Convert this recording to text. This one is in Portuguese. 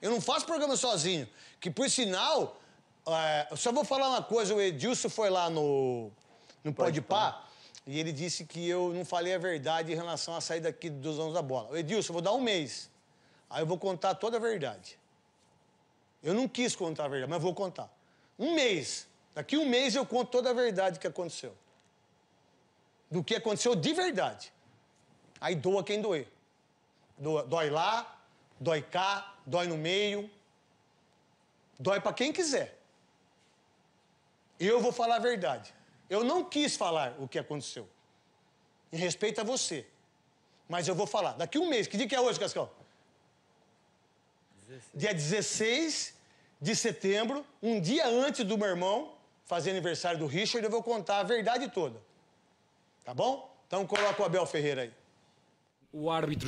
Eu não faço programa sozinho. Que, por sinal, é, só vou falar uma coisa. O Edilson foi lá no, no Pode Pá e ele disse que eu não falei a verdade em relação à saída aqui dos anos da bola. O Edilson, eu vou dar um mês. Aí eu vou contar toda a verdade. Eu não quis contar a verdade, mas vou contar. Um mês. Daqui um mês eu conto toda a verdade que aconteceu. Do que aconteceu de verdade. Aí doa quem doer. Doa, dói lá, Dói cá, dói no meio. Dói para quem quiser. eu vou falar a verdade. Eu não quis falar o que aconteceu. Em respeito a você. Mas eu vou falar. Daqui um mês. Que dia que é hoje, Cascão? 16. Dia 16 de setembro, um dia antes do meu irmão fazer aniversário do Richard, eu vou contar a verdade toda. Tá bom? Então coloca o Abel Ferreira aí. O árbitro